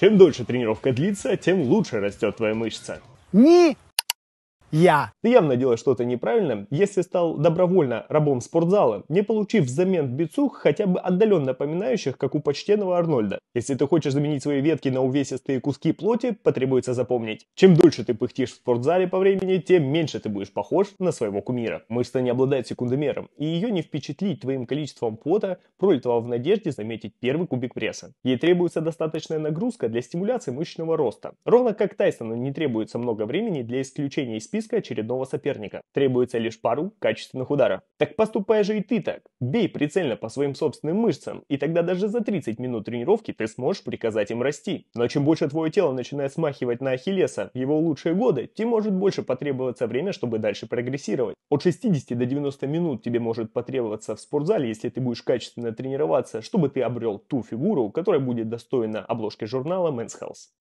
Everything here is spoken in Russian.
Чем дольше тренировка длится, тем лучше растет твоя мышца. Не! я. Ты явно делаешь что-то неправильно, если стал добровольно рабом спортзала, не получив взамен бицух, хотя бы отдаленно напоминающих, как у почтенного Арнольда. Если ты хочешь заменить свои ветки на увесистые куски плоти, потребуется запомнить. Чем дольше ты пыхтишь в спортзале по времени, тем меньше ты будешь похож на своего кумира. Мышца не обладает секундомером, и ее не впечатлить твоим количеством пота, пролитого в надежде заметить первый кубик пресса. Ей требуется достаточная нагрузка для стимуляции мышечного роста. Ровно как Тайсону не требуется много времени для исключения из списка списка очередного соперника. Требуется лишь пару качественных ударов. Так поступай же и ты так. Бей прицельно по своим собственным мышцам, и тогда даже за 30 минут тренировки ты сможешь приказать им расти. Но чем больше твое тело начинает смахивать на Ахиллеса в его лучшие годы, тем может больше потребоваться время, чтобы дальше прогрессировать. От 60 до 90 минут тебе может потребоваться в спортзале, если ты будешь качественно тренироваться, чтобы ты обрел ту фигуру, которая будет достойна обложки журнала Men's Health.